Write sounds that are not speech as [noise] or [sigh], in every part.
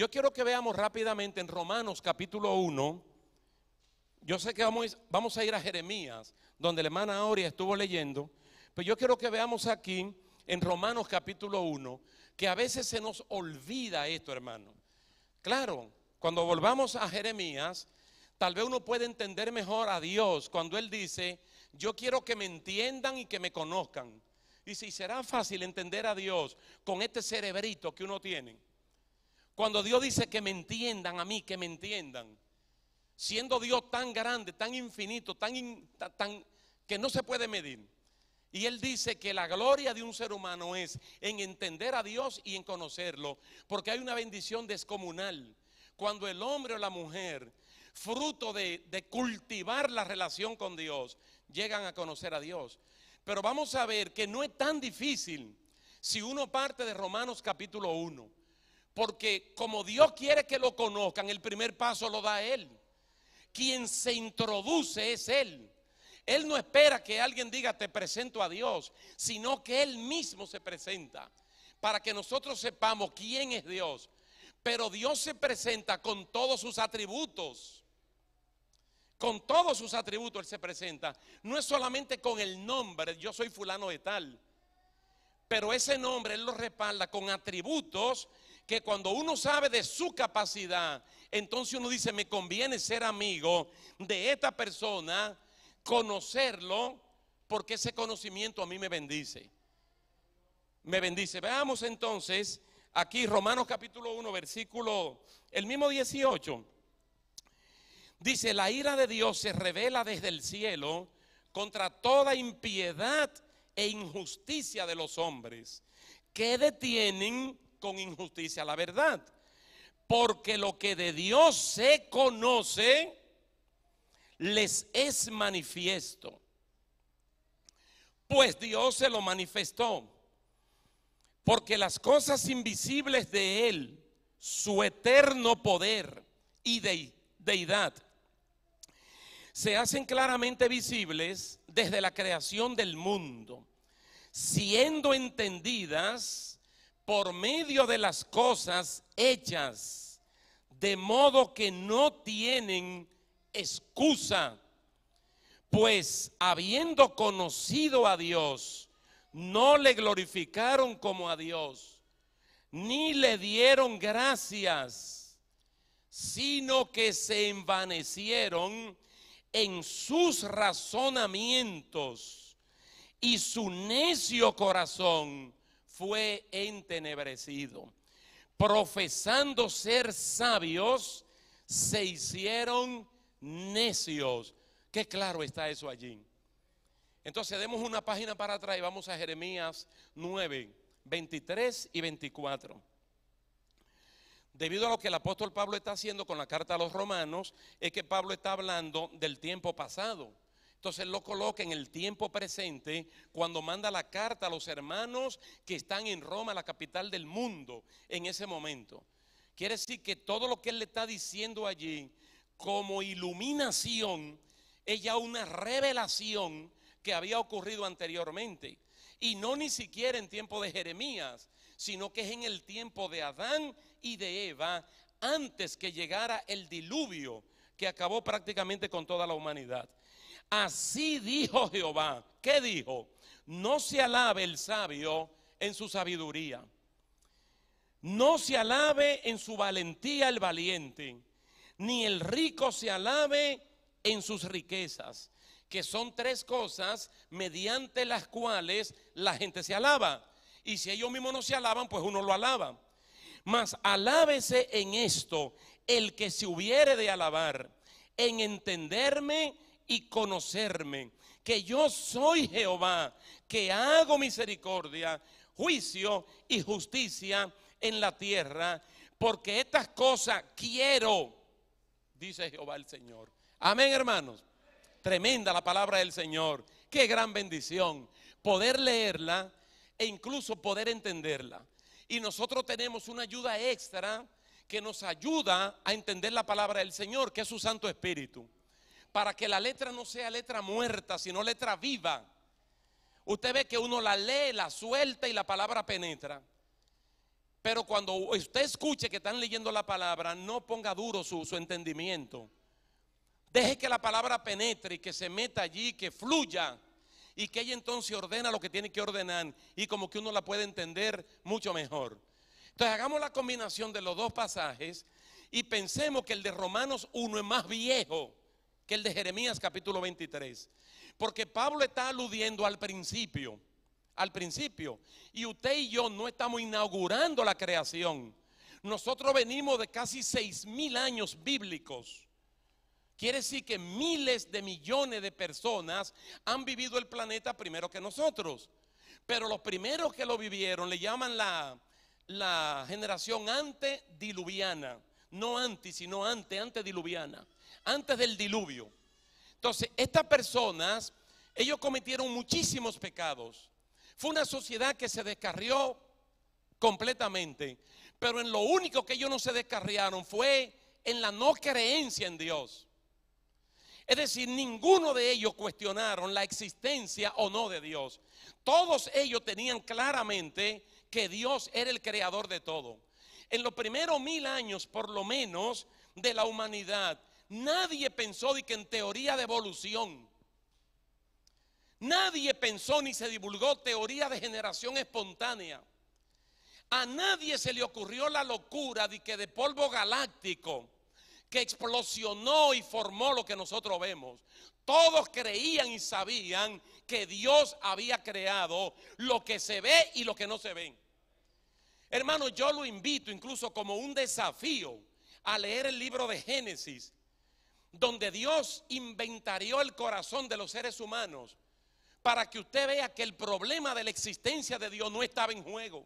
Yo quiero que veamos rápidamente en Romanos capítulo 1. Yo sé que vamos, vamos a ir a Jeremías, donde la hermana Aurea estuvo leyendo, pero yo quiero que veamos aquí en Romanos capítulo 1, que a veces se nos olvida esto, hermano. Claro, cuando volvamos a Jeremías, tal vez uno puede entender mejor a Dios cuando Él dice, yo quiero que me entiendan y que me conozcan. y si será fácil entender a Dios con este cerebrito que uno tiene. Cuando Dios dice que me entiendan a mí, que me entiendan, siendo Dios tan grande, tan infinito, tan, que no se puede medir. Y él dice que la gloria de un ser humano es en entender a Dios y en conocerlo, porque hay una bendición descomunal. Cuando el hombre o la mujer, fruto de, de cultivar la relación con Dios, llegan a conocer a Dios. Pero vamos a ver que no es tan difícil si uno parte de Romanos capítulo 1. Porque como Dios quiere que lo conozcan, el primer paso lo da Él. Quien se introduce es Él. Él no espera que alguien diga te presento a Dios, sino que Él mismo se presenta para que nosotros sepamos quién es Dios. Pero Dios se presenta con todos sus atributos. Con todos sus atributos Él se presenta. No es solamente con el nombre, yo soy fulano de tal. Pero ese nombre Él lo respalda con atributos que cuando uno sabe de su capacidad, entonces uno dice, me conviene ser amigo de esta persona, conocerlo, porque ese conocimiento a mí me bendice. Me bendice. Veamos entonces aquí Romanos capítulo 1, versículo, el mismo 18. Dice, la ira de Dios se revela desde el cielo contra toda impiedad e injusticia de los hombres, que detienen con injusticia la verdad. Porque lo que de Dios se conoce les es manifiesto. Pues Dios se lo manifestó. Porque las cosas invisibles de Él, su eterno poder y deidad, se hacen claramente visibles desde la creación del mundo, siendo entendidas por medio de las cosas hechas, de modo que no tienen excusa. Pues habiendo conocido a Dios, no le glorificaron como a Dios, ni le dieron gracias, sino que se envanecieron en sus razonamientos y su necio corazón fue entenebrecido. Profesando ser sabios, se hicieron necios. Qué claro está eso allí. Entonces demos una página para atrás y vamos a Jeremías 9, 23 y 24. Debido a lo que el apóstol Pablo está haciendo con la carta a los romanos, es que Pablo está hablando del tiempo pasado. Entonces lo coloca en el tiempo presente cuando manda la carta a los hermanos que están en Roma, la capital del mundo, en ese momento. Quiere decir que todo lo que él le está diciendo allí, como iluminación, es ya una revelación que había ocurrido anteriormente. Y no ni siquiera en tiempo de Jeremías, sino que es en el tiempo de Adán y de Eva, antes que llegara el diluvio que acabó prácticamente con toda la humanidad. Así dijo Jehová. ¿Qué dijo? No se alabe el sabio en su sabiduría. No se alabe en su valentía el valiente. Ni el rico se alabe en sus riquezas. Que son tres cosas mediante las cuales la gente se alaba. Y si ellos mismos no se alaban, pues uno lo alaba. Mas alábese en esto el que se hubiere de alabar, en entenderme y conocerme, que yo soy Jehová, que hago misericordia, juicio y justicia en la tierra, porque estas cosas quiero, dice Jehová el Señor. Amén, hermanos. Tremenda la palabra del Señor. Qué gran bendición poder leerla e incluso poder entenderla. Y nosotros tenemos una ayuda extra que nos ayuda a entender la palabra del Señor, que es su Santo Espíritu para que la letra no sea letra muerta, sino letra viva. Usted ve que uno la lee, la suelta y la palabra penetra. Pero cuando usted escuche que están leyendo la palabra, no ponga duro su, entendimiento. Deje que la palabra penetre y que se meta allí, que fluya y que ella entonces ordena lo que tiene que ordenar y como que uno la puede entender mucho mejor. Entonces hagamos la combinación de los dos pasajes y pensemos que el de Romanos 1 es más viejo que el de Jeremías capítulo 23. Porque Pablo está aludiendo al principio, al principio. Y usted y yo no estamos inaugurando la creación. Nosotros venimos de casi seis mil años bíblicos. Quiere decir que miles de millones de personas han vivido el planeta primero que nosotros. Pero los primeros que lo vivieron le llaman la, la generación antediluviana no antes, sino antes, diluviana antes del diluvio. Entonces, estas personas, ellos cometieron muchísimos pecados. Fue una sociedad que se descarrió completamente, pero en lo único que ellos no se descarriaron fue en la no creencia en Dios. Es decir, ninguno de ellos cuestionaron la existencia o no de Dios. Todos ellos tenían claramente que Dios era el creador de todo en los primeros mil años, por lo menos, de la humanidad, nadie pensó de que en teoría de evolución, nadie pensó ni se divulgó teoría de generación espontánea. A nadie se le ocurrió la locura de que de polvo galáctico que explosionó y formó lo que nosotros vemos. Todos creían y sabían que Dios había creado lo que se ve y lo que no se ve. Hermano, yo lo invito incluso como un desafío a leer el libro de Génesis, donde Dios inventarió el corazón de los seres humanos para que usted vea que el problema de la existencia de Dios no estaba en juego.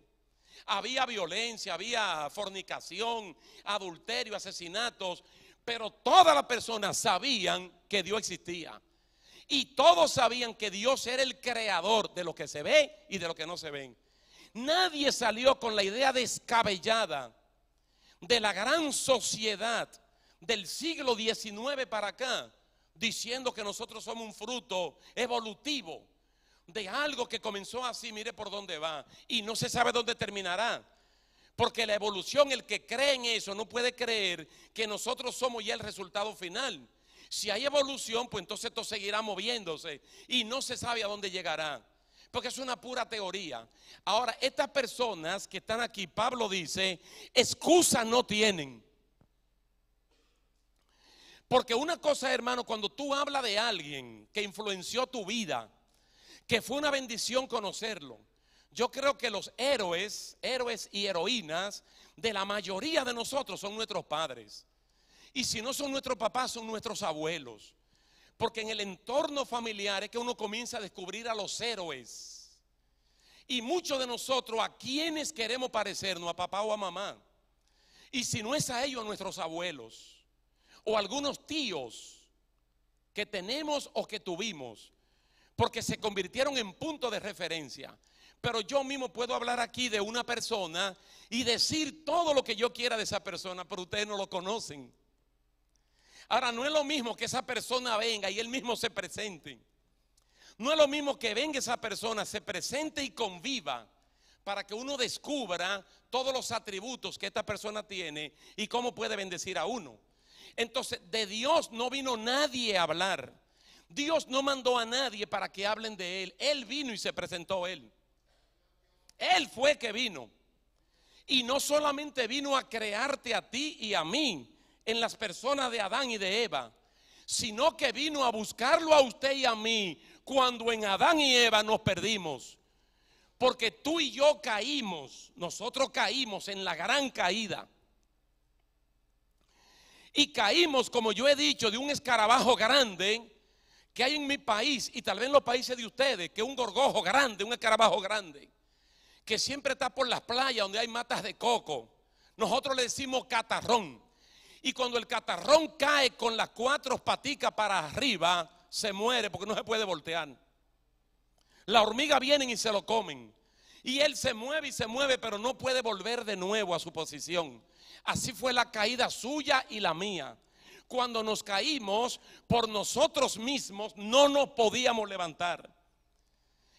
Había violencia, había fornicación, adulterio, asesinatos, pero todas las personas sabían que Dios existía. Y todos sabían que Dios era el creador de lo que se ve y de lo que no se ven. Nadie salió con la idea descabellada de la gran sociedad del siglo XIX para acá, diciendo que nosotros somos un fruto evolutivo de algo que comenzó así, mire por dónde va, y no se sabe dónde terminará. Porque la evolución, el que cree en eso, no puede creer que nosotros somos ya el resultado final. Si hay evolución, pues entonces esto seguirá moviéndose y no se sabe a dónde llegará porque es una pura teoría. Ahora, estas personas que están aquí, Pablo dice, excusa no tienen. Porque una cosa, hermano, cuando tú hablas de alguien que influenció tu vida, que fue una bendición conocerlo, yo creo que los héroes, héroes y heroínas de la mayoría de nosotros son nuestros padres. Y si no son nuestros papás, son nuestros abuelos. Porque en el entorno familiar es que uno comienza a descubrir a los héroes. Y muchos de nosotros, ¿a quienes queremos parecernos? ¿A papá o a mamá? Y si no es a ellos, a nuestros abuelos. O algunos tíos que tenemos o que tuvimos. Porque se convirtieron en punto de referencia. Pero yo mismo puedo hablar aquí de una persona y decir todo lo que yo quiera de esa persona, pero ustedes no lo conocen. Ahora, no es lo mismo que esa persona venga y él mismo se presente. No es lo mismo que venga esa persona, se presente y conviva para que uno descubra todos los atributos que esta persona tiene y cómo puede bendecir a uno. Entonces, de Dios no vino nadie a hablar. Dios no mandó a nadie para que hablen de Él. Él vino y se presentó Él. Él fue que vino. Y no solamente vino a crearte a ti y a mí, en las personas de Adán y de Eva, sino que vino a buscarlo a usted y a mí cuando en Adán y Eva nos perdimos. Porque tú y yo caímos, nosotros caímos en la gran caída. Y caímos, como yo he dicho, de un escarabajo grande que hay en mi país y tal vez en los países de ustedes, que es un gorgojo grande, un escarabajo grande, que siempre está por las playas donde hay matas de coco. Nosotros le decimos catarrón. Y cuando el catarrón cae con las cuatro paticas para arriba, se muere porque no se puede voltear. La hormiga vienen y se lo comen. Y él se mueve y se mueve, pero no puede volver de nuevo a su posición. Así fue la caída suya y la mía. Cuando nos caímos por nosotros mismos, no nos podíamos levantar.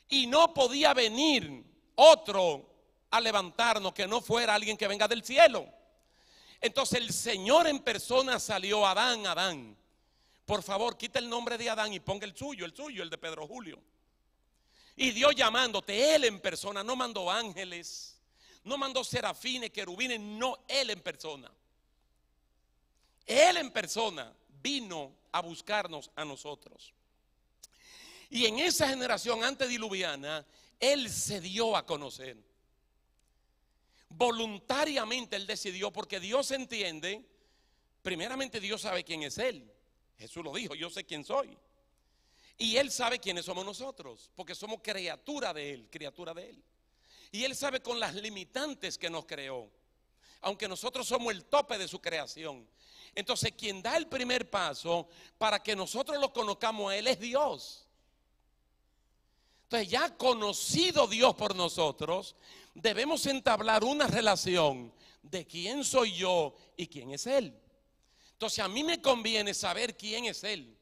Y no podía venir otro a levantarnos que no fuera alguien que venga del cielo. Entonces el Señor en persona salió, Adán, Adán. Por favor, quita el nombre de Adán y ponga el suyo, el suyo, el de Pedro Julio. Y Dios llamándote, Él en persona, no mandó ángeles, no mandó serafines, querubines, no, Él en persona. Él en persona vino a buscarnos a nosotros. Y en esa generación antediluviana, Él se dio a conocer. Voluntariamente él decidió porque Dios entiende, primeramente Dios sabe quién es él. Jesús lo dijo, yo sé quién soy. Y él sabe quiénes somos nosotros, porque somos criatura de él, criatura de él. Y él sabe con las limitantes que nos creó, aunque nosotros somos el tope de su creación. Entonces, quien da el primer paso para que nosotros lo conozcamos a él es Dios. Entonces, ya conocido Dios por nosotros, debemos entablar una relación de quién soy yo y quién es Él. Entonces, a mí me conviene saber quién es Él,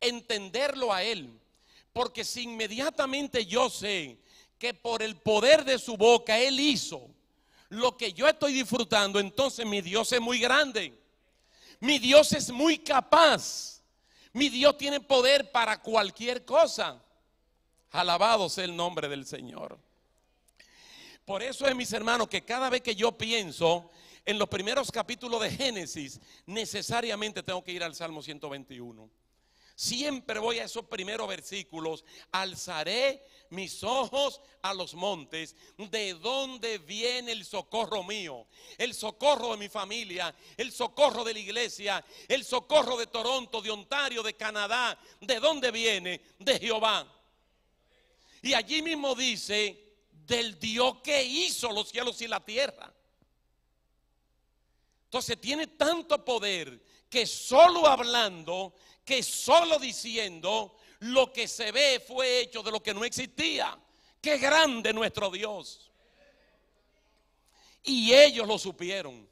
entenderlo a Él, porque si inmediatamente yo sé que por el poder de su boca Él hizo lo que yo estoy disfrutando, entonces mi Dios es muy grande, mi Dios es muy capaz, mi Dios tiene poder para cualquier cosa. Alabado sea el nombre del Señor. Por eso es, mis hermanos, que cada vez que yo pienso en los primeros capítulos de Génesis, necesariamente tengo que ir al Salmo 121. Siempre voy a esos primeros versículos. Alzaré mis ojos a los montes. ¿De dónde viene el socorro mío? El socorro de mi familia, el socorro de la iglesia, el socorro de Toronto, de Ontario, de Canadá. ¿De dónde viene? De Jehová. Y allí mismo dice, del Dios que hizo los cielos y la tierra. Entonces tiene tanto poder que solo hablando, que solo diciendo, lo que se ve fue hecho de lo que no existía. Qué grande nuestro Dios. Y ellos lo supieron.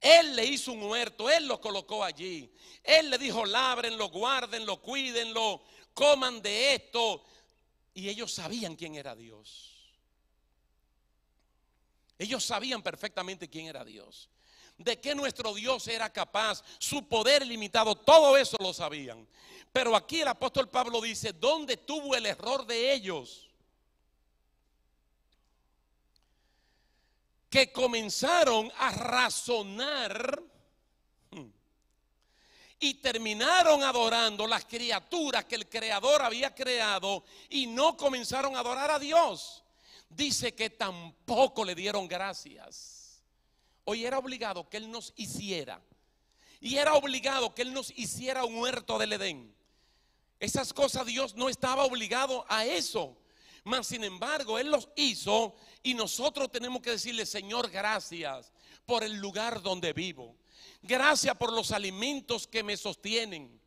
Él le hizo un huerto, él lo colocó allí. Él le dijo, lábrenlo, guárdenlo, cuídenlo, coman de esto, y ellos sabían quién era Dios. Ellos sabían perfectamente quién era Dios. De qué nuestro Dios era capaz, su poder limitado, todo eso lo sabían. Pero aquí el apóstol Pablo dice, ¿dónde tuvo el error de ellos? Que comenzaron a razonar y terminaron adorando las criaturas que el creador había creado y no comenzaron a adorar a Dios. Dice que tampoco le dieron gracias. Hoy era obligado que Él nos hiciera. Y era obligado que Él nos hiciera un huerto del Edén. Esas cosas Dios no estaba obligado a eso. Mas, sin embargo, Él los hizo y nosotros tenemos que decirle, Señor, gracias por el lugar donde vivo. Gracias por los alimentos que me sostienen.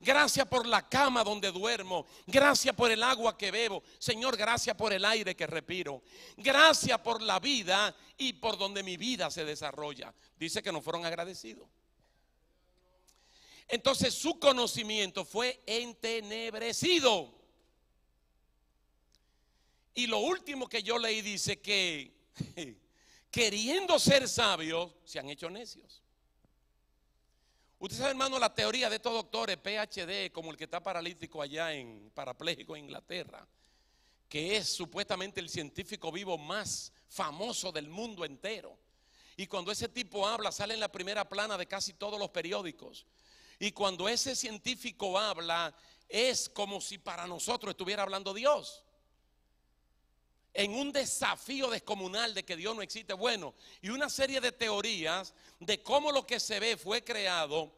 Gracias por la cama donde duermo. Gracias por el agua que bebo. Señor, gracias por el aire que respiro. Gracias por la vida y por donde mi vida se desarrolla. Dice que no fueron agradecidos. Entonces su conocimiento fue entenebrecido. Y lo último que yo leí dice que [laughs] queriendo ser sabios, se han hecho necios. Usted sabe, hermano, la teoría de estos doctores, PhD, como el que está paralítico allá en parapléjico en Inglaterra, que es supuestamente el científico vivo más famoso del mundo entero. Y cuando ese tipo habla, sale en la primera plana de casi todos los periódicos. Y cuando ese científico habla, es como si para nosotros estuviera hablando Dios en un desafío descomunal de que Dios no existe. Bueno, y una serie de teorías de cómo lo que se ve fue creado.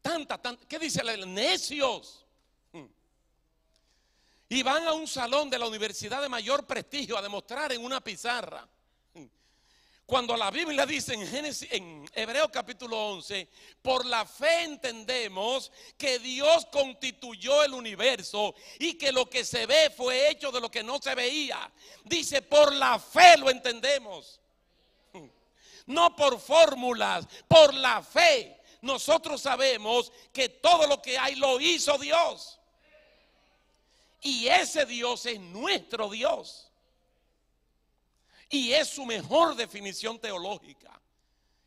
Tanta, tanta. ¿Qué dice el Necios. Hmm. Y van a un salón de la universidad de mayor prestigio a demostrar en una pizarra cuando la Biblia dice en, Génesis, en Hebreo capítulo 11, por la fe entendemos que Dios constituyó el universo y que lo que se ve fue hecho de lo que no se veía. Dice, por la fe lo entendemos. No por fórmulas, por la fe. Nosotros sabemos que todo lo que hay lo hizo Dios. Y ese Dios es nuestro Dios. Y es su mejor definición teológica.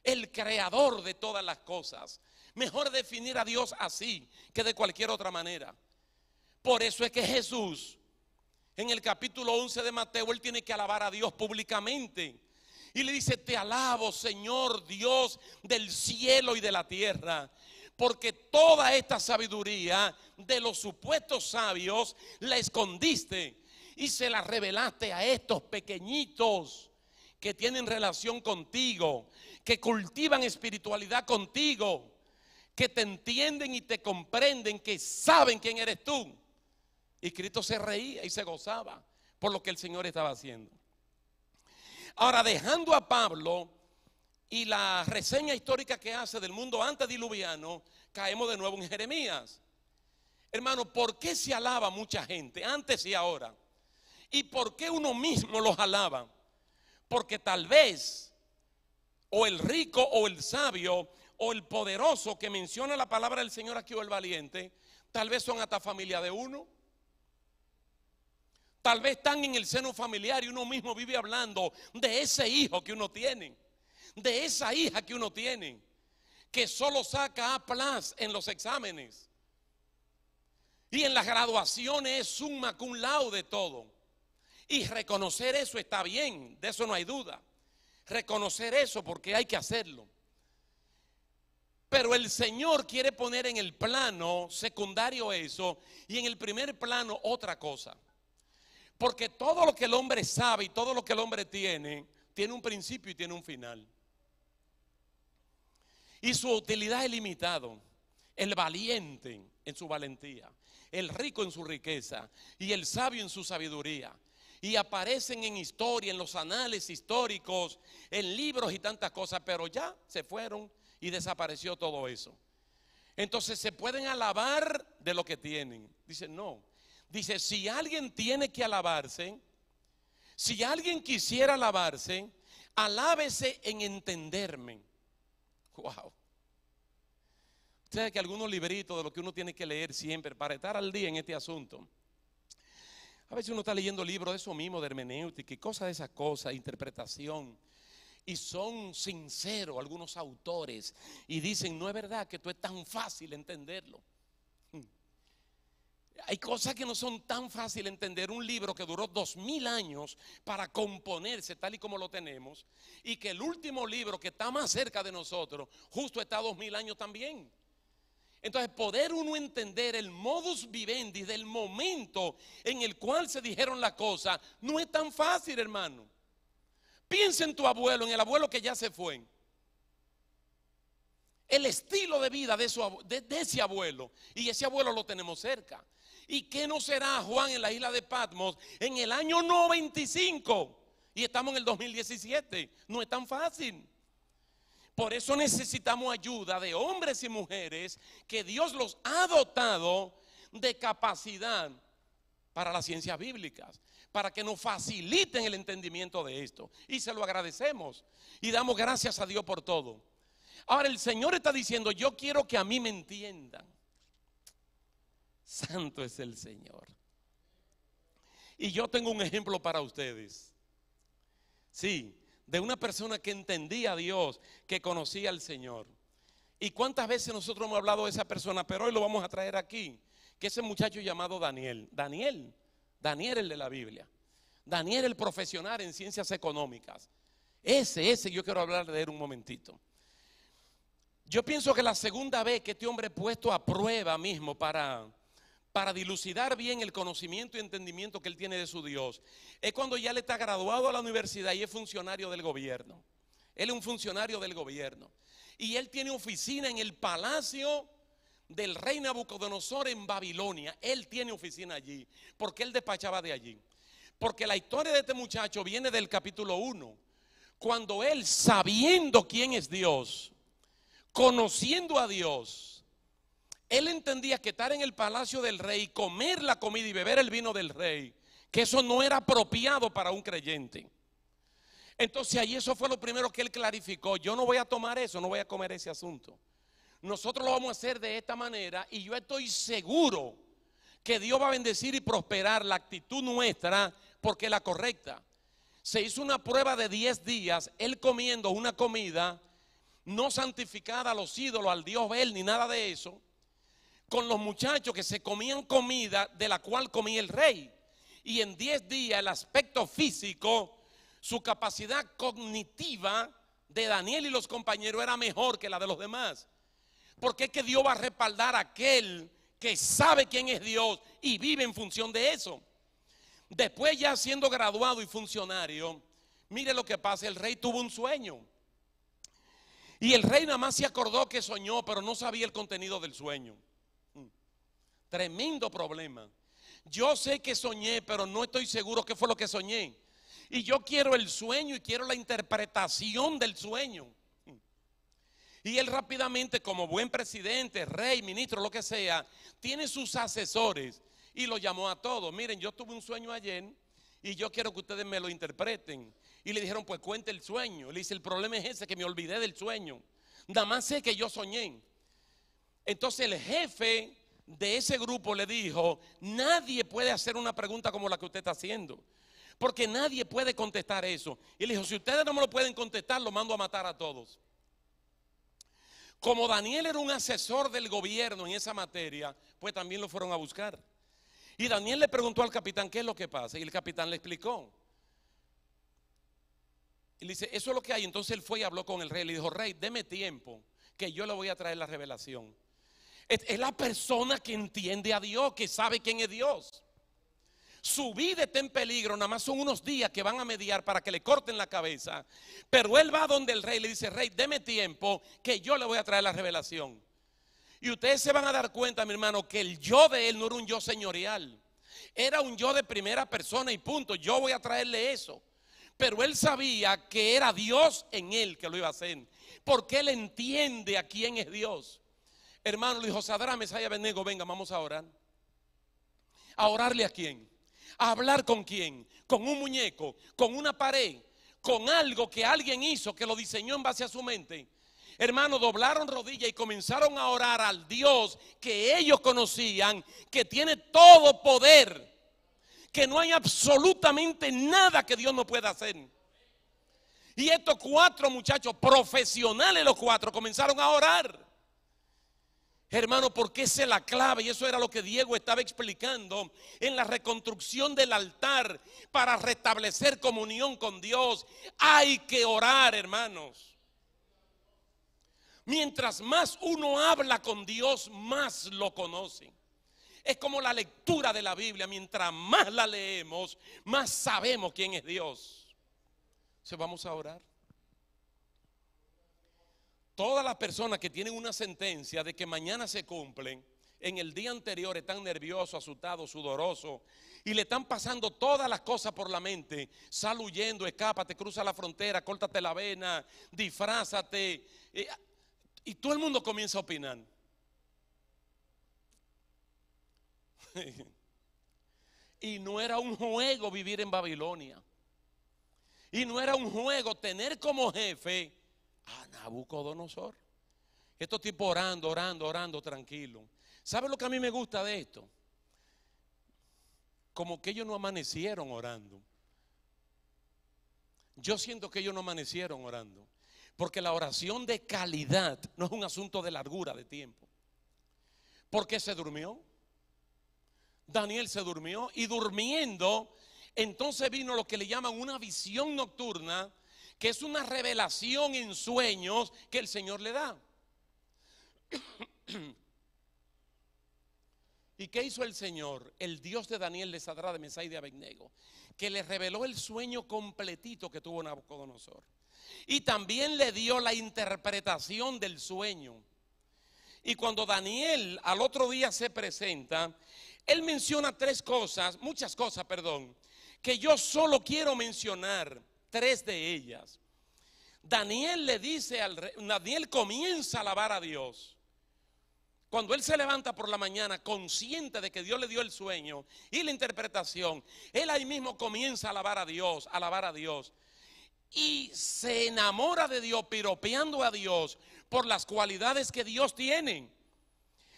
El creador de todas las cosas. Mejor definir a Dios así que de cualquier otra manera. Por eso es que Jesús, en el capítulo 11 de Mateo, él tiene que alabar a Dios públicamente. Y le dice, te alabo, Señor Dios del cielo y de la tierra. Porque toda esta sabiduría de los supuestos sabios la escondiste y se la revelaste a estos pequeñitos que tienen relación contigo, que cultivan espiritualidad contigo, que te entienden y te comprenden, que saben quién eres tú. Y Cristo se reía y se gozaba por lo que el Señor estaba haciendo. Ahora, dejando a Pablo y la reseña histórica que hace del mundo antediluviano, caemos de nuevo en Jeremías. Hermano, ¿por qué se alaba mucha gente antes y ahora? ¿Y por qué uno mismo los alaba? Porque tal vez o el rico o el sabio o el poderoso que menciona la palabra del Señor aquí o el valiente, tal vez son hasta familia de uno. Tal vez están en el seno familiar y uno mismo vive hablando de ese hijo que uno tiene, de esa hija que uno tiene, que solo saca A en los exámenes. Y en las graduaciones es summa cum laude todo. Y reconocer eso está bien, de eso no hay duda. Reconocer eso porque hay que hacerlo. Pero el Señor quiere poner en el plano secundario eso y en el primer plano otra cosa. Porque todo lo que el hombre sabe y todo lo que el hombre tiene, tiene un principio y tiene un final. Y su utilidad es limitado, El valiente en su valentía, el rico en su riqueza y el sabio en su sabiduría y aparecen en historia, en los anales históricos, en libros y tantas cosas, pero ya se fueron y desapareció todo eso. Entonces se pueden alabar de lo que tienen. Dice, no. Dice, si alguien tiene que alabarse, si alguien quisiera alabarse, alábese en entenderme. Wow. sabe que algunos libritos de lo que uno tiene que leer siempre para estar al día en este asunto. A veces uno está leyendo libros de eso mismo, de hermenéutica y cosas de esas cosas, interpretación. Y son sinceros algunos autores y dicen, no es verdad que esto es tan fácil entenderlo. Hmm. Hay cosas que no son tan fácil entender. Un libro que duró dos mil años para componerse tal y como lo tenemos, y que el último libro que está más cerca de nosotros, justo está dos mil años también. Entonces, poder uno entender el modus vivendi del momento en el cual se dijeron las cosas, no es tan fácil, hermano. Piensa en tu abuelo, en el abuelo que ya se fue. El estilo de vida de, ese abuelo. Y ese abuelo lo tenemos cerca. ¿Y qué no será Juan en la isla de Patmos en el año 95? Y estamos en el 2017. No es tan fácil. Por eso necesitamos ayuda de hombres y mujeres que Dios los ha dotado de capacidad para las ciencias bíblicas, para que nos faciliten el entendimiento de esto. Y se lo agradecemos y damos gracias a Dios por todo. Ahora el Señor está diciendo, yo quiero que a mí me entiendan. Santo es el Señor. Y yo tengo un ejemplo para ustedes. Sí, de una persona que entendía a Dios, que conocía al Señor. ¿Y cuántas veces nosotros hemos hablado de esa persona? Pero hoy lo vamos a traer aquí, que ese muchacho llamado Daniel, Daniel, Daniel el de la Biblia, Daniel el profesional en ciencias económicas. Ese, ese yo quiero hablar de él un momentito. Yo pienso que la segunda vez que este hombre puesto a prueba mismo para para dilucidar bien el conocimiento y entendimiento que él tiene de su Dios, es cuando ya le está graduado a la universidad y es funcionario del gobierno. Él es un funcionario del gobierno. Y él tiene oficina en el palacio del rey Nabucodonosor en Babilonia. Él tiene oficina allí, porque él despachaba de allí. Porque la historia de este muchacho viene del capítulo 1, cuando él, sabiendo quién es Dios, conociendo a Dios, él entendía que estar en el palacio del rey, comer la comida y beber el vino del rey, que eso no era apropiado para un creyente. Entonces ahí eso fue lo primero que él clarificó. Yo no voy a tomar eso, no voy a comer ese asunto. Nosotros lo vamos a hacer de esta manera y yo estoy seguro que Dios va a bendecir y prosperar la actitud nuestra porque es la correcta. Se hizo una prueba de 10 días, él comiendo una comida no santificada a los ídolos, al Dios Bel, ni nada de eso con los muchachos que se comían comida de la cual comía el rey. Y en 10 días el aspecto físico, su capacidad cognitiva de Daniel y los compañeros era mejor que la de los demás. Porque es que Dios va a respaldar a aquel que sabe quién es Dios y vive en función de eso. Después ya siendo graduado y funcionario, mire lo que pasa, el rey tuvo un sueño. Y el rey nada más se acordó que soñó, pero no sabía el contenido del sueño. Tremendo problema. Yo sé que soñé, pero no estoy seguro qué fue lo que soñé. Y yo quiero el sueño y quiero la interpretación del sueño. Y él rápidamente, como buen presidente, rey, ministro, lo que sea, tiene sus asesores y lo llamó a todos. Miren, yo tuve un sueño ayer y yo quiero que ustedes me lo interpreten. Y le dijeron, pues cuente el sueño. Le dice, el problema es ese, que me olvidé del sueño. Nada más sé que yo soñé. Entonces el jefe de ese grupo le dijo, nadie puede hacer una pregunta como la que usted está haciendo, porque nadie puede contestar eso. Y le dijo, si ustedes no me lo pueden contestar, lo mando a matar a todos. Como Daniel era un asesor del gobierno en esa materia, pues también lo fueron a buscar. Y Daniel le preguntó al capitán, ¿qué es lo que pasa? Y el capitán le explicó. Y le dice, eso es lo que hay. Entonces él fue y habló con el rey. Le dijo, rey, deme tiempo, que yo le voy a traer la revelación. Es, la persona que entiende a Dios, que sabe quién es Dios. Su vida está en peligro, nada más son unos días que van a mediar para que le corten la cabeza. Pero él va donde el rey le dice, rey, deme tiempo que yo le voy a traer la revelación. Y ustedes se van a dar cuenta, mi hermano, que el yo de él no era un yo señorial. Era un yo de primera persona y punto. Yo voy a traerle eso. Pero él sabía que era Dios en él que lo iba a hacer. Porque él entiende a quién es Dios hermano, le dijo, Sadra, Mesaya, Benego, venga, vamos a orar. ¿A orarle a quién? ¿A hablar con quién? ¿Con un muñeco? ¿Con una pared? ¿Con algo que alguien hizo que lo diseñó en base a su mente? Hermano, doblaron rodillas y comenzaron a orar al Dios que ellos conocían, que tiene todo poder, que no hay absolutamente nada que Dios no pueda hacer. Y estos cuatro muchachos, profesionales los cuatro, comenzaron a orar. Hermano, porque esa es la clave, y eso era lo que Diego estaba explicando en la reconstrucción del altar para restablecer comunión con Dios. Hay que orar, hermanos. Mientras más uno habla con Dios, más lo conoce. Es como la lectura de la Biblia. Mientras más la leemos, más sabemos quién es Dios. se vamos a orar. Todas las personas que tienen una sentencia de que mañana se cumplen, en el día anterior están nerviosos, asustados, sudorosos y le están pasando todas las cosas por la mente. Sal huyendo, escápate, cruza la frontera, córtate la vena, disfrázate. Y, eh, y todo el mundo comienza a opinar. [laughs] y no era un juego vivir en Babilonia. Y no era un juego tener como jefe a ah, Nabucodonosor. Estos tipos orando, orando, orando, tranquilo. ¿Sabe lo que a mí me gusta de esto? Como que ellos no amanecieron orando. Yo siento que ellos no amanecieron orando. Porque la oración de calidad no es un asunto de largura de tiempo. ¿Por qué se durmió. Daniel se durmió y durmiendo, entonces vino lo que le llaman una visión nocturna que es una revelación en sueños que el Señor le da. [clears throat] ¿Y qué hizo el Señor? El Dios de Daniel, de Sadra, de Mesai, de Abednego, que le reveló el sueño completito que tuvo Nabucodonosor. Y también le dio la interpretación del sueño. Y cuando Daniel al otro día se presenta, él menciona tres cosas, muchas cosas, perdón, que yo solo quiero mencionar tres de ellas. Daniel le dice al rey, Daniel comienza a alabar a Dios. Cuando él se levanta por la mañana consciente de que Dios le dio el sueño y la interpretación, él ahí mismo comienza a alabar a Dios, a alabar a Dios. Y se enamora de Dios piropeando a Dios por las cualidades que Dios tiene.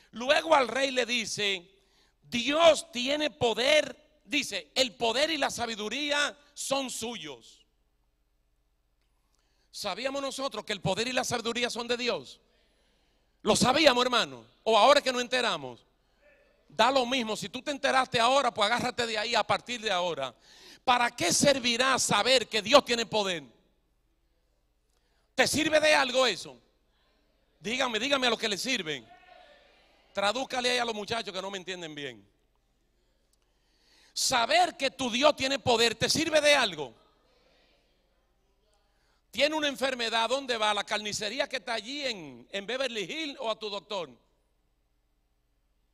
Luego al rey le dice, Dios tiene poder, dice, el poder y la sabiduría son suyos. ¿Sabíamos nosotros que el poder y la sabiduría son de Dios? Lo sabíamos, hermano. O ahora que no enteramos. Da lo mismo. Si tú te enteraste ahora, pues agárrate de ahí a partir de ahora. ¿Para qué servirá saber que Dios tiene poder? ¿Te sirve de algo eso? Dígame, dígame a lo que le sirven. Tradúcale ahí a los muchachos que no me entienden bien. Saber que tu Dios tiene poder, ¿te sirve de algo? tiene una enfermedad, ¿dónde va? ¿A la carnicería que está allí en, en Beverly Hill o a tu doctor?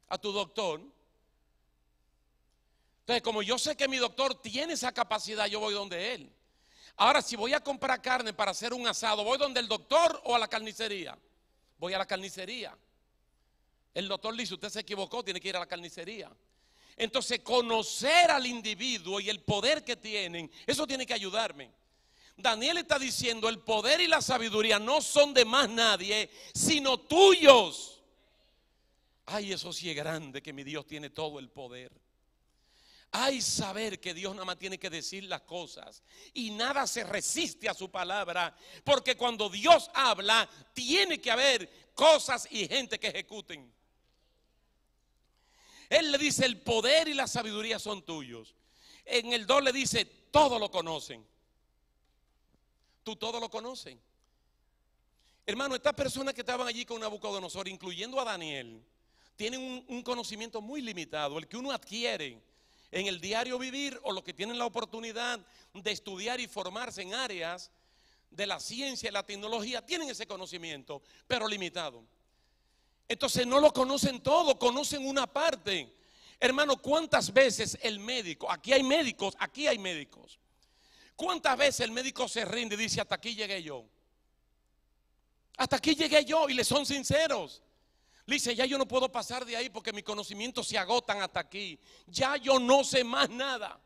A tu doctor. Entonces, como yo sé que mi doctor tiene esa capacidad, yo voy donde él. Ahora, si voy a comprar carne para hacer un asado, ¿voy donde el doctor o a la carnicería? Voy a la carnicería. El doctor dice, usted se equivocó, tiene que ir a la carnicería. Entonces, conocer al individuo y el poder que tienen, eso tiene que ayudarme. Daniel está diciendo, el poder y la sabiduría no son de más nadie, sino tuyos. Ay, eso sí es grande, que mi Dios tiene todo el poder. Ay, saber que Dios nada más tiene que decir las cosas y nada se resiste a su palabra, porque cuando Dios habla, tiene que haber cosas y gente que ejecuten. Él le dice, el poder y la sabiduría son tuyos. En el 2 le dice, todo lo conocen. Tú todo lo conoces Hermano, estas personas que estaban allí con Nabucodonosor, incluyendo a Daniel, tienen un, un, conocimiento muy limitado, el que uno adquiere en el diario vivir o los que tienen la oportunidad de estudiar y formarse en áreas de la ciencia y la tecnología, tienen ese conocimiento, pero limitado. Entonces no lo conocen todo, conocen una parte. Hermano, ¿cuántas veces el médico? Aquí hay médicos, aquí hay médicos. ¿Cuántas veces el médico se rinde y dice, hasta aquí llegué yo? Hasta aquí llegué yo y le son sinceros. Le dice, ya yo no puedo pasar de ahí porque mis conocimientos se agotan hasta aquí. Ya yo no sé más nada.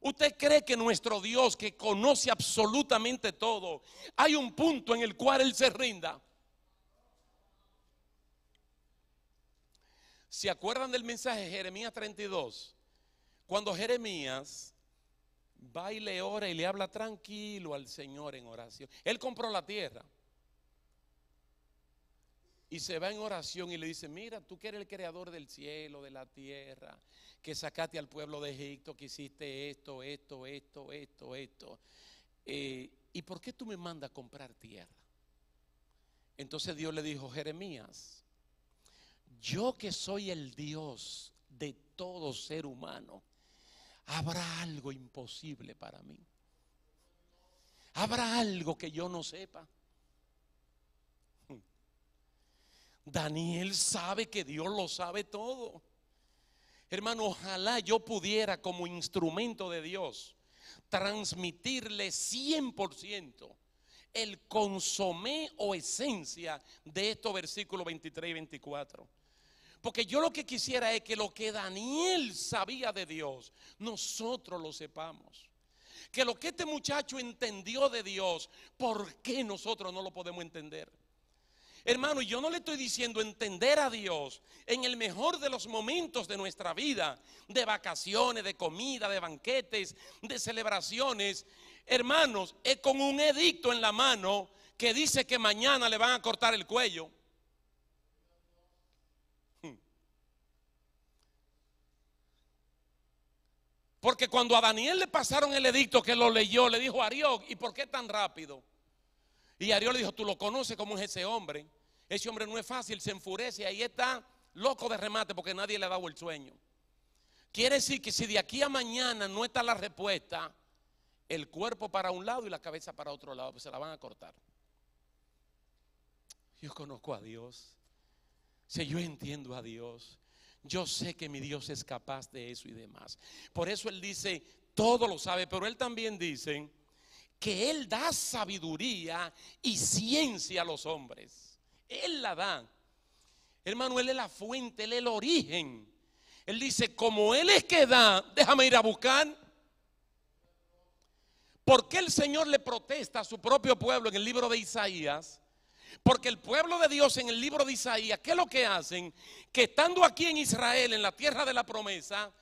¿Usted cree que nuestro Dios, que conoce absolutamente todo, hay un punto en el cual Él se rinda? ¿Se acuerdan del mensaje de Jeremías 32? Cuando Jeremías va y le ora y le habla tranquilo al Señor en oración. Él compró la tierra. Y se va en oración y le dice, mira, tú que eres el creador del cielo, de la tierra, que sacaste al pueblo de Egipto, que hiciste esto, esto, esto, esto, esto. Eh, ¿Y por qué tú me mandas a comprar tierra? Entonces Dios le dijo, Jeremías, yo que soy el Dios de todo ser humano, Habrá algo imposible para mí. Habrá algo que yo no sepa. [laughs] Daniel sabe que Dios lo sabe todo. Hermano, ojalá yo pudiera como instrumento de Dios transmitirle 100% el consomé o esencia de estos versículos 23 y 24. Porque yo lo que quisiera es que lo que Daniel sabía de Dios, nosotros lo sepamos. Que lo que este muchacho entendió de Dios, ¿por qué nosotros no lo podemos entender? Hermano, yo no le estoy diciendo entender a Dios en el mejor de los momentos de nuestra vida, de vacaciones, de comida, de banquetes, de celebraciones. Hermanos, es con un edicto en la mano que dice que mañana le van a cortar el cuello. Porque cuando a Daniel le pasaron el edicto que lo leyó, le dijo a ¿y por qué tan rápido? Y Arión le dijo, tú lo conoces como es ese hombre. Ese hombre no es fácil, se enfurece, ahí está loco de remate porque nadie le ha dado el sueño. Quiere decir que si de aquí a mañana no está la respuesta, el cuerpo para un lado y la cabeza para otro lado, pues se la van a cortar. Yo conozco a Dios. Si yo entiendo a Dios, yo sé que mi Dios es capaz de eso y demás. Por eso Él dice, todo lo sabe, pero Él también dice que Él da sabiduría y ciencia a los hombres. Él la da. Hermano, Él es la fuente, Él es el origen. Él dice, como Él es que da, déjame ir a buscar. ¿Por qué el Señor le protesta a su propio pueblo en el libro de Isaías? Porque el pueblo de Dios en el libro de Isaías, ¿qué es lo que hacen? Que estando aquí en Israel, en la tierra de la promesa,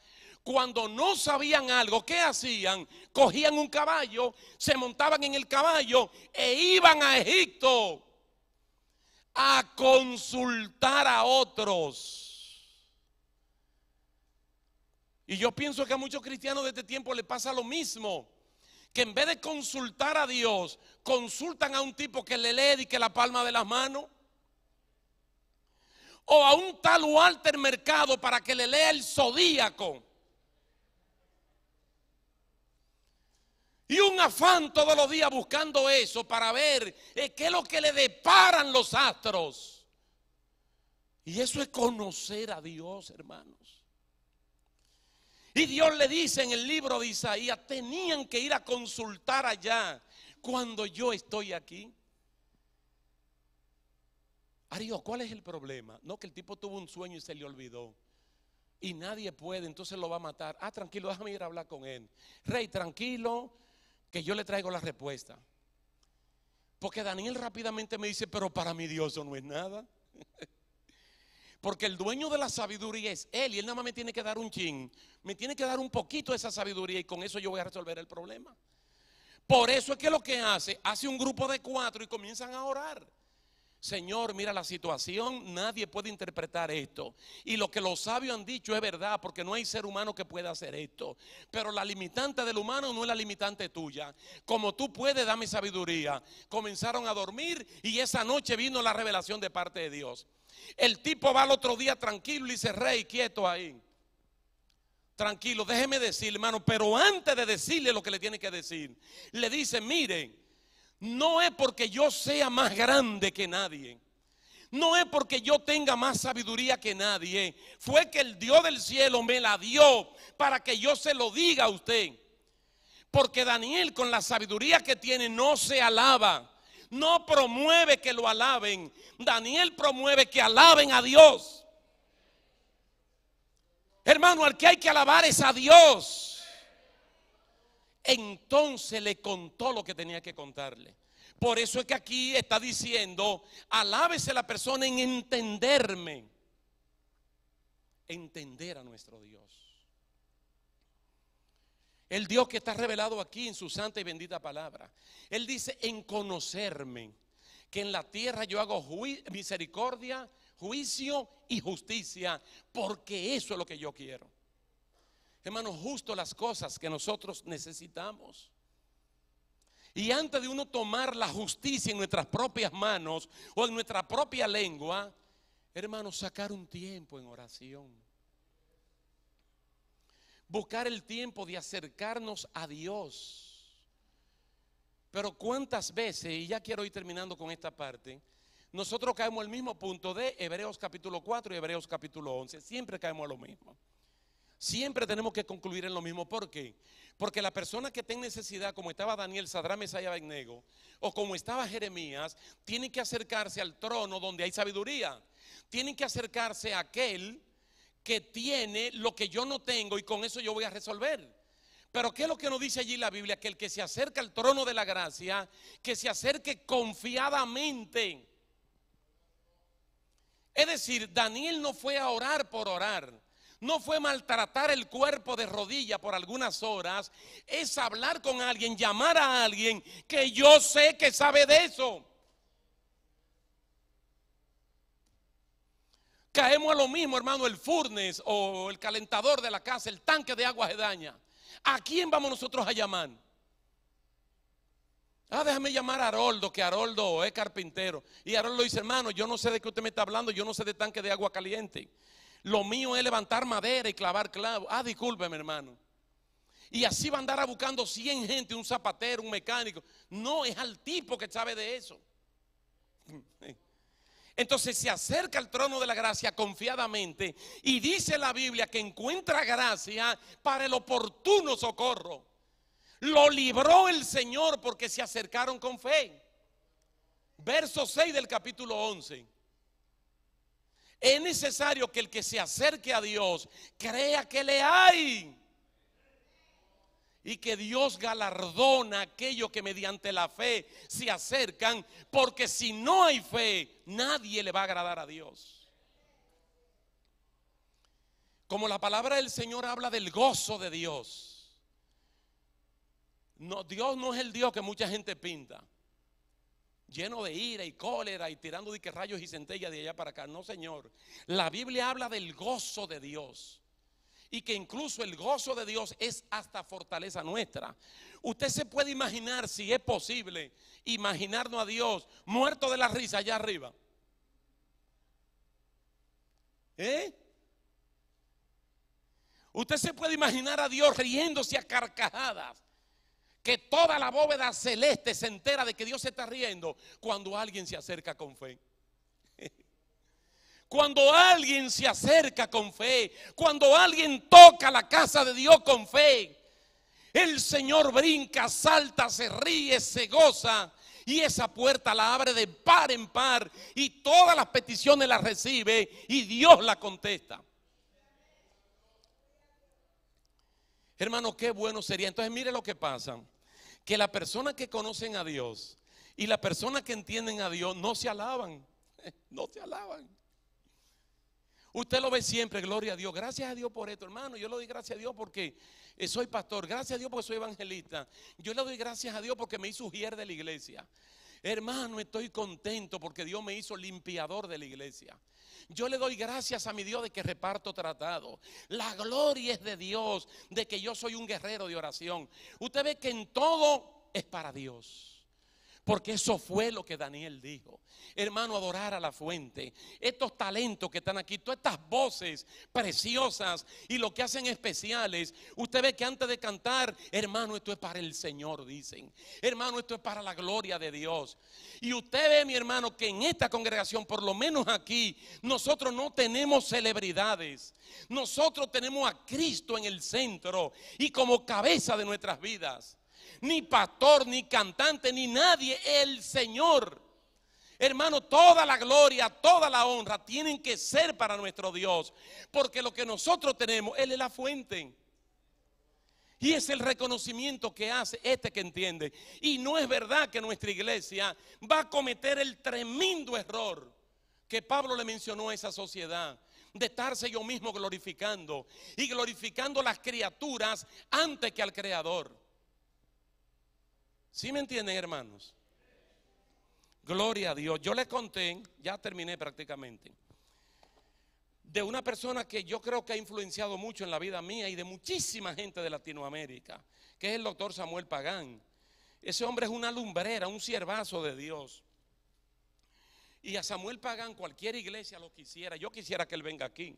cuando no sabían algo, ¿qué hacían? Cogían un caballo, se montaban en el caballo e iban a Egipto a consultar a otros. Y yo pienso que a muchos cristianos de este tiempo le pasa lo mismo que en vez de consultar a Dios, consultan a un tipo que le lee y que la palma de las manos. O a un tal Walter Mercado para que le lea el zodíaco. Y un afán todos los días buscando eso para ver eh, qué es lo que le deparan los astros. Y eso es conocer a Dios, hermanos. Y Dios le dice en el libro de Isaías, tenían que ir a consultar allá cuando yo estoy aquí. Ario, ¿cuál es el problema? No, que el tipo tuvo un sueño y se le olvidó. Y nadie puede, entonces lo va a matar. Ah, tranquilo, déjame ir a hablar con él. Rey, tranquilo, que yo le traigo la respuesta. Porque Daniel rápidamente me dice, pero para mi Dios eso no es nada. [laughs] Porque el dueño de la sabiduría es él y él nada más me tiene que dar un chin, me tiene que dar un poquito de esa sabiduría y con eso yo voy a resolver el problema. Por eso es que lo que hace, hace un grupo de cuatro y comienzan a orar. Señor, mira la situación, nadie puede interpretar esto. Y lo que los sabios han dicho es verdad, porque no hay ser humano que pueda hacer esto. Pero la limitante del humano no es la limitante tuya. Como tú puedes, dame sabiduría. Comenzaron a dormir y esa noche vino la revelación de parte de Dios. El tipo va al otro día tranquilo y dice, rey, quieto ahí. Tranquilo, déjeme decir hermano, pero antes de decirle lo que le tiene que decir, le dice, miren. No es porque yo sea más grande que nadie. No es porque yo tenga más sabiduría que nadie. Fue que el Dios del cielo me la dio para que yo se lo diga a usted. Porque Daniel con la sabiduría que tiene no se alaba. No promueve que lo alaben. Daniel promueve que alaben a Dios. Hermano, al que hay que alabar es a Dios. Entonces le contó lo que tenía que contarle. Por eso es que aquí está diciendo, alábese la persona en entenderme. Entender a nuestro Dios. El Dios que está revelado aquí en su santa y bendita palabra. Él dice, en conocerme, que en la tierra yo hago misericordia, juicio y justicia, porque eso es lo que yo quiero hermanos justo las cosas que nosotros necesitamos. Y antes de uno tomar la justicia en nuestras propias manos o en nuestra propia lengua, hermanos sacar un tiempo en oración. Buscar el tiempo de acercarnos a Dios. Pero cuántas veces, y ya quiero ir terminando con esta parte, nosotros caemos al mismo punto de Hebreos capítulo 4 y Hebreos capítulo 11. Siempre caemos a lo mismo. Siempre tenemos que concluir en lo mismo. ¿Por qué? Porque la persona que tenga necesidad, como estaba Daniel, sadrá Mesaya y o como estaba Jeremías, Tiene que acercarse al trono donde hay sabiduría. Tiene que acercarse a aquel que tiene lo que yo no tengo y con eso yo voy a resolver. Pero ¿qué es lo que nos dice allí la Biblia? Que el que se acerca al trono de la gracia, que se acerque confiadamente. Es decir, Daniel no fue a orar por orar no fue maltratar el cuerpo de rodilla por algunas horas, es hablar con alguien, llamar a alguien que yo sé que sabe de eso. Caemos a lo mismo, hermano, el furnes o el calentador de la casa, el tanque de agua se daña. ¿A quién vamos nosotros a llamar? Ah, déjame llamar a Haroldo, que Haroldo es carpintero. Y Haroldo dice, hermano, yo no sé de qué usted me está hablando, yo no sé de tanque de agua caliente. Lo mío es levantar madera y clavar clavos. Ah, discúlpeme, hermano. Y así va a andar buscando 100 gente, un zapatero, un mecánico. No, es al tipo que sabe de eso. Entonces se acerca al trono de la gracia confiadamente y dice la Biblia que encuentra gracia para el oportuno socorro. Lo libró el Señor porque se acercaron con fe. Verso 6 del capítulo 11. Es necesario que el que se acerque a Dios crea que le hay. Y que Dios galardona a aquellos que mediante la fe se acercan, porque si no hay fe, nadie le va a agradar a Dios. Como la palabra del Señor habla del gozo de Dios. No, Dios no es el Dios que mucha gente pinta lleno de ira y cólera y tirando de rayos y centellas de allá para acá. No, Señor. La Biblia habla del gozo de Dios. Y que incluso el gozo de Dios es hasta fortaleza nuestra. Usted se puede imaginar, si es posible, imaginarnos a Dios muerto de la risa allá arriba. ¿Eh? Usted se puede imaginar a Dios riéndose a carcajadas que toda la bóveda celeste se entera de que Dios se está riendo cuando alguien se acerca con fe. [laughs] Cuando alguien se acerca con fe, cuando alguien toca la casa de Dios con fe, el Señor brinca, salta, se ríe, se goza. Y esa puerta la abre de par en par y todas las peticiones las recibe y Dios la contesta. Hermano, qué bueno sería. Entonces, mire lo que pasa. Que la persona que conocen a Dios y la persona que entienden a Dios no se alaban. [laughs] No se alaban. Usted lo ve siempre, gloria a Dios. Gracias a Dios por esto, hermano. Yo le doy gracias a Dios porque eh, soy pastor. Gracias a Dios porque soy evangelista. Yo le doy gracias a Dios porque me hizo ujier de la iglesia. Hermano, estoy contento porque Dios me hizo limpiador de la iglesia. Yo le doy gracias a mi Dios de que reparto tratado. La gloria es de Dios, de que yo soy un guerrero de oración. Usted ve que en todo es para Dios. Porque eso fue lo que Daniel dijo. Hermano, adorar a la fuente. Estos talentos que están aquí, todas estas voces preciosas y lo que hacen especiales. Usted ve que antes de cantar, hermano, esto es para el Señor, dicen. Hermano, esto es para la gloria de Dios. Y usted ve, mi hermano, que en esta congregación, por lo menos aquí, nosotros no tenemos celebridades. Nosotros tenemos a Cristo en el centro y como cabeza de nuestras vidas ni pastor, ni cantante, ni nadie, el Señor. Hermano, toda la gloria, toda la honra tienen que ser para nuestro Dios, porque lo que nosotros tenemos, Él es la fuente. Y es el reconocimiento que hace este que entiende. Y no es verdad que nuestra iglesia va a cometer el tremendo error que Pablo le mencionó a esa sociedad de estarse yo mismo glorificando y glorificando las criaturas antes que al Creador. ¿Sí me entienden, hermanos? Gloria a Dios. Yo les conté, ya terminé prácticamente, de una persona que yo creo que ha influenciado mucho en la vida mía y de muchísima gente de Latinoamérica, que es el doctor Samuel Pagán. Ese hombre es una lumbrera, un siervazo de Dios. Y a Samuel Pagán cualquier iglesia lo quisiera. Yo quisiera que él venga aquí.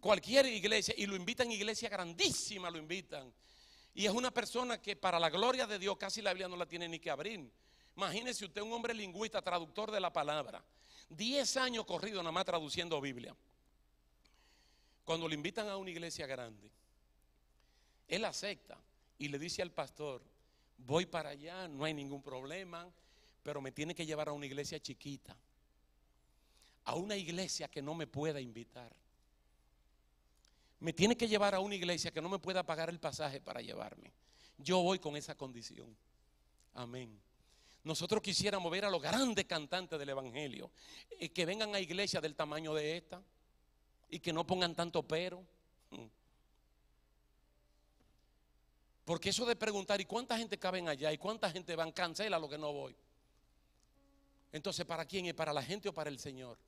Cualquier iglesia, y lo invitan, iglesia grandísima lo invitan. Y es una persona que para la gloria de Dios casi la Biblia no la tiene ni que abrir. Imagínese usted un hombre lingüista, traductor de la palabra. Diez años corrido nada más traduciendo Biblia. Cuando le invitan a una iglesia grande, él acepta y le dice al pastor, voy para allá, no hay ningún problema, pero me tiene que llevar a una iglesia chiquita, a una iglesia que no me pueda invitar me tiene que llevar a una iglesia que no me pueda pagar el pasaje para llevarme. Yo voy con esa condición. Amén. Nosotros quisiéramos ver a los grandes cantantes del Evangelio y eh, que vengan a iglesias del tamaño de esta y que no pongan tanto pero. Mm. Porque eso de preguntar, ¿y cuánta gente caben allá? ¿Y cuánta gente van? Cancela lo que no voy. Entonces, ¿para quién? ¿Es para la gente o para el Señor?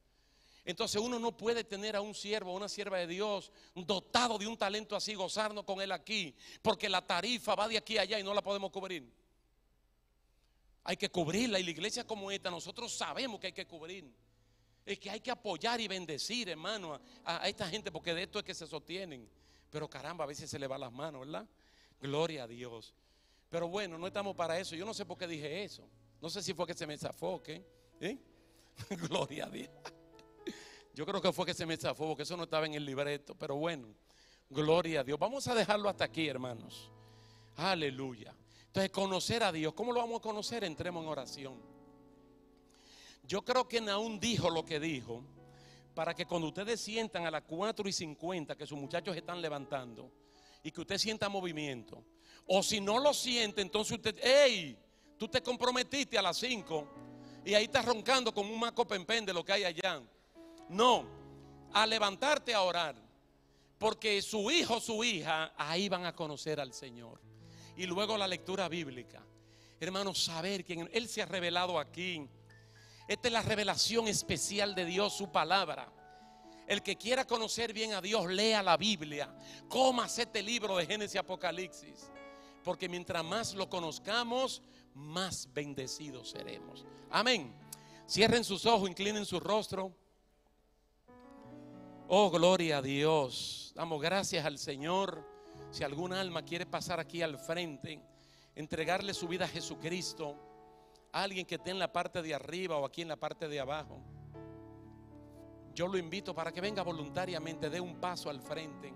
Entonces uno no puede tener a un siervo, una sierva de Dios dotado de un talento así, gozarnos con él aquí, porque la tarifa va de aquí a allá y no la podemos cubrir. Hay que cubrirla y la iglesia como esta, nosotros sabemos que hay que cubrir. Es que hay que apoyar y bendecir, hermano, a, esta gente, porque de esto es que se sostienen. Pero caramba, a veces se le va las manos, ¿verdad? Gloria a Dios. Pero bueno, no estamos para eso. Yo no sé por qué dije eso. No sé si fue que se me zafó, ¿Eh? [laughs] Gloria a Dios. Yo creo que fue que se me estafó porque eso no estaba en el libreto, pero bueno, gloria a Dios. Vamos a dejarlo hasta aquí, hermanos. Aleluya. Entonces, conocer a Dios, ¿cómo lo vamos a conocer? Entremos en oración. Yo creo que Naún dijo lo que dijo, para que cuando ustedes sientan a las 4 y 50 que sus muchachos están levantando y que usted sienta movimiento, o si no lo siente, entonces usted, Ey, tú te comprometiste a las 5 y ahí estás roncando como un maco pempén de lo que hay allá. No, a levantarte a orar. Porque su hijo, su hija, ahí van a conocer al Señor. Y luego la lectura bíblica. Hermanos, saber que Él se ha revelado aquí. Esta es la revelación especial de Dios, su palabra. El que quiera conocer bien a Dios, lea la Biblia. coma este libro de Génesis Apocalipsis. Porque mientras más lo conozcamos, más bendecidos seremos. Amén. Cierren sus ojos, inclinen su rostro. Oh, gloria a Dios. Damos gracias al Señor. Si algún alma quiere pasar aquí al frente, entregarle su vida a Jesucristo, a alguien que esté en la parte de arriba o aquí en la parte de abajo, yo lo invito para que venga voluntariamente, dé un paso al frente,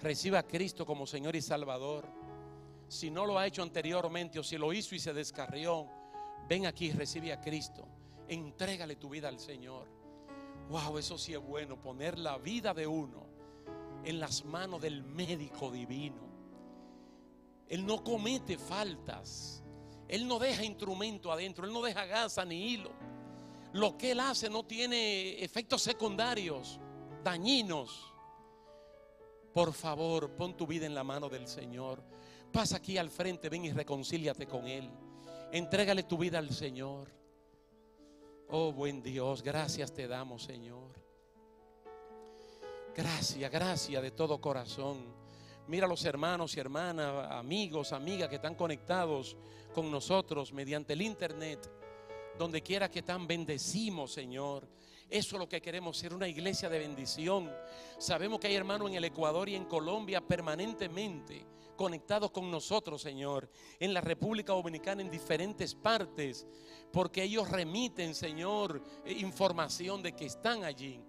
reciba a Cristo como Señor y Salvador. Si no lo ha hecho anteriormente o si lo hizo y se descarrió, ven aquí, y recibe a Cristo, entrégale tu vida al Señor. Wow, eso sí es bueno, poner la vida de uno en las manos del médico divino. Él no comete faltas. Él no deja instrumento adentro, él no deja gasa ni hilo. Lo que él hace no tiene efectos secundarios, dañinos. Por favor, pon tu vida en la mano del Señor. Pasa aquí al frente, ven y reconcíliate con Él. Entrégale tu vida al Señor. Oh buen Dios, gracias te damos, Señor. Gracias, gracias de todo corazón. Mira a los hermanos y hermanas, amigos, amigas que están conectados con nosotros mediante el internet. Donde quiera que están, bendecimos, Señor. Eso es lo que queremos ser, una iglesia de bendición. Sabemos que hay hermanos en el Ecuador y en Colombia permanentemente conectados con nosotros, Señor, en la República Dominicana, en diferentes partes, porque ellos remiten, Señor, eh, información de que están allí.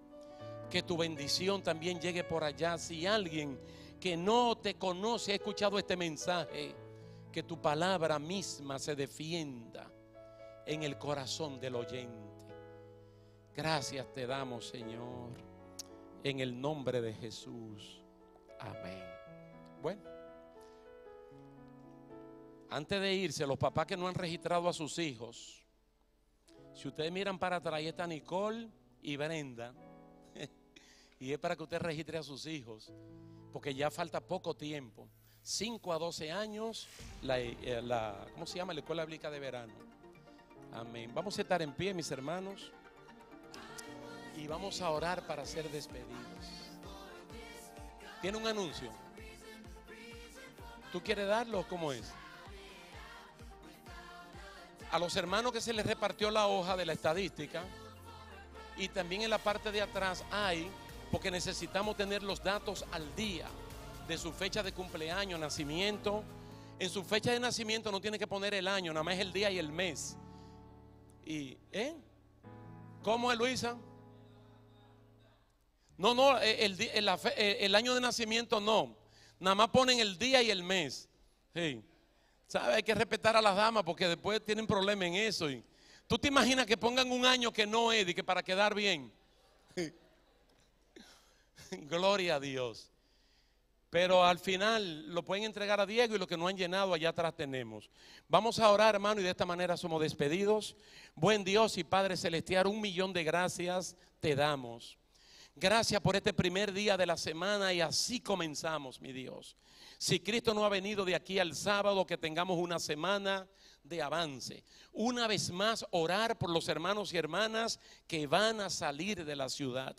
Que tu bendición también llegue por allá. Si alguien que no te conoce ha escuchado este mensaje, que tu palabra misma se defienda en el corazón del oyente. Gracias te damos, Señor, en el nombre de Jesús. Amén. Bueno. Antes de irse, los papás que no han registrado a sus hijos, si ustedes miran para atrás, ahí está Nicole y Brenda. [laughs] y es para que usted registre a sus hijos, porque ya falta poco tiempo. 5 a 12 años, la, eh, la, ¿cómo se llama? La escuela bíblica de verano. Amén. Vamos a estar en pie, mis hermanos, y vamos a orar para ser despedidos. ¿Tiene un anuncio? ¿Tú quieres darlo? ¿Cómo es? a los hermanos que se les repartió la hoja de la estadística y también en la parte de atrás hay, porque necesitamos tener los datos al día de su fecha de cumpleaños, nacimiento. En su fecha de nacimiento no tiene que poner el año, nada más es el día y el mes. Y, ¿eh? ¿Cómo es Luisa? No, no, eh, el, eh, eh, el año de nacimiento no. Nada más ponen el día y el mes. Sí. Sabes, Hay que respetar a las damas porque después tienen problemas en eso. Y ¿Tú te imaginas que pongan un año que no es que para quedar bien? [laughs] Gloria a Dios. Pero al final lo pueden entregar a Diego y lo que no han llenado allá atrás tenemos. Vamos a orar, hermano, y de esta manera somos despedidos. Buen Dios y Padre Celestial, un millón de gracias te damos. Gracias por este primer día de la semana y así comenzamos, mi Dios. Si Cristo no ha venido de aquí al sábado, que tengamos una semana de avance. Una vez más, orar por los hermanos y hermanas que van a salir de la ciudad.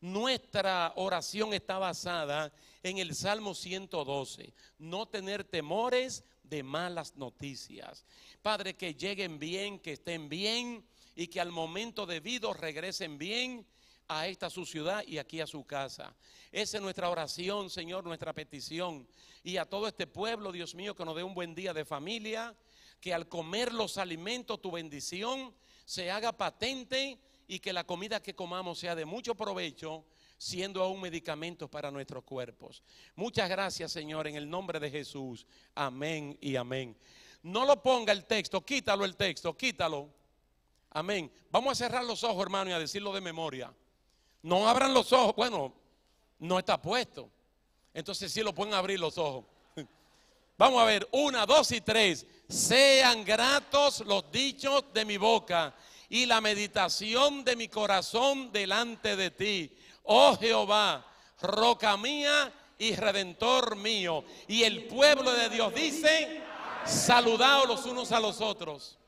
Nuestra oración está basada en el Salmo 112, no tener temores de malas noticias. Padre, que lleguen bien, que estén bien y que al momento debido regresen bien a esta su ciudad y aquí a su casa. Esa es nuestra oración, Señor, nuestra petición. Y a todo este pueblo, Dios mío, que nos dé un buen día de familia, que al comer los alimentos tu bendición se haga patente y que la comida que comamos sea de mucho provecho, siendo aún medicamentos para nuestros cuerpos. Muchas gracias, Señor, en el nombre de Jesús. Amén y amén. No lo ponga el texto, quítalo el texto, quítalo. Amén. Vamos a cerrar los ojos, hermano, y a decirlo de memoria. No abran los ojos. Bueno, no está puesto. Entonces sí lo pueden abrir los ojos. [laughs] Vamos a ver, una, dos y tres. Sean gratos los dichos de mi boca y la meditación de mi corazón delante de ti. Oh Jehová, roca mía y redentor mío. Y el pueblo de Dios dice, saludaos los unos a los otros.